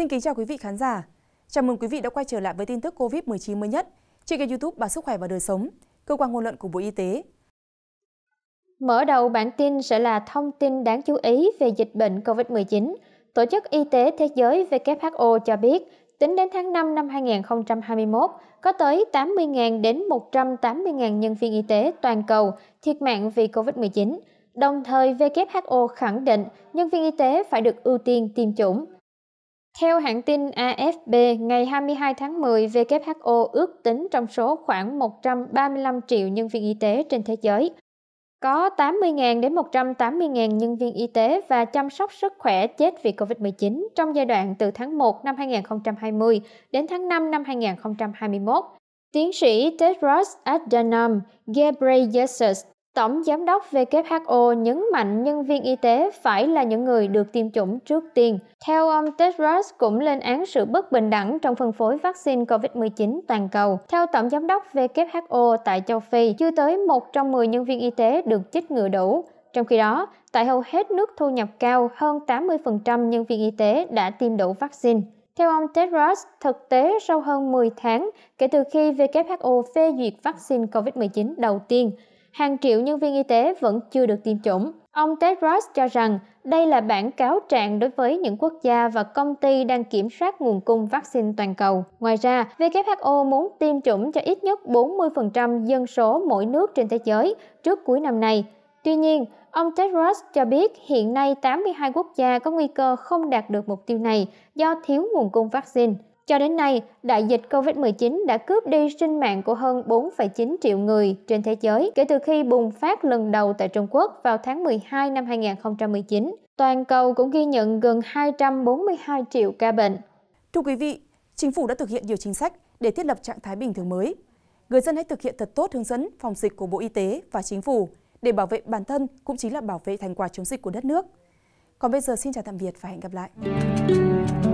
Xin kính chào quý vị khán giả. Chào mừng quý vị đã quay trở lại với tin tức COVID-19 mới nhất trên kênh YouTube bà Sức khỏe và đời sống, cơ quan ngôn luận của Bộ Y tế. Mở đầu bản tin sẽ là thông tin đáng chú ý về dịch bệnh COVID-19. Tổ chức Y tế Thế giới WHO cho biết, tính đến tháng 5 năm 2021, có tới 80.000 đến 180.000 nhân viên y tế toàn cầu thiệt mạng vì COVID-19. Đồng thời, WHO khẳng định nhân viên y tế phải được ưu tiên tiêm chủng. Theo hãng tin AFP, ngày 22 tháng 10, WHO ước tính trong số khoảng 135 triệu nhân viên y tế trên thế giới. Có 80.000 đến 180.000 nhân viên y tế và chăm sóc sức khỏe chết vì COVID-19 trong giai đoạn từ tháng 1 năm 2020 đến tháng 5 năm 2021. Tiến sĩ Tedros Adhanom Ghebreyesus, tổng giám đốc who nhấn mạnh nhân viên y tế phải là những người được tiêm chủng trước tiên theo ông tedros cũng lên án sự bất bình đẳng trong phân phối vaccine covid 19 toàn cầu theo tổng giám đốc who tại châu phi chưa tới một trong 10 nhân viên y tế được chích ngừa đủ trong khi đó, tại hầu hết nước thu nhập cao, hơn 80% nhân viên y tế đã tiêm đủ vaccine. Theo ông Tedros, thực tế sau hơn 10 tháng kể từ khi WHO phê duyệt vaccine COVID-19 đầu tiên, hàng triệu nhân viên y tế vẫn chưa được tiêm chủng. Ông Tedros cho rằng đây là bản cáo trạng đối với những quốc gia và công ty đang kiểm soát nguồn cung vaccine toàn cầu. Ngoài ra, WHO muốn tiêm chủng cho ít nhất 40% dân số mỗi nước trên thế giới trước cuối năm nay. Tuy nhiên, ông Tedros cho biết hiện nay 82 quốc gia có nguy cơ không đạt được mục tiêu này do thiếu nguồn cung vaccine. Cho đến nay, đại dịch COVID-19 đã cướp đi sinh mạng của hơn 4,9 triệu người trên thế giới kể từ khi bùng phát lần đầu tại Trung Quốc vào tháng 12 năm 2019. Toàn cầu cũng ghi nhận gần 242 triệu ca bệnh. Thưa quý vị, chính phủ đã thực hiện nhiều chính sách để thiết lập trạng thái bình thường mới. Người dân hãy thực hiện thật tốt hướng dẫn phòng dịch của Bộ Y tế và chính phủ để bảo vệ bản thân cũng chính là bảo vệ thành quả chống dịch của đất nước. Còn bây giờ xin chào tạm biệt và hẹn gặp lại.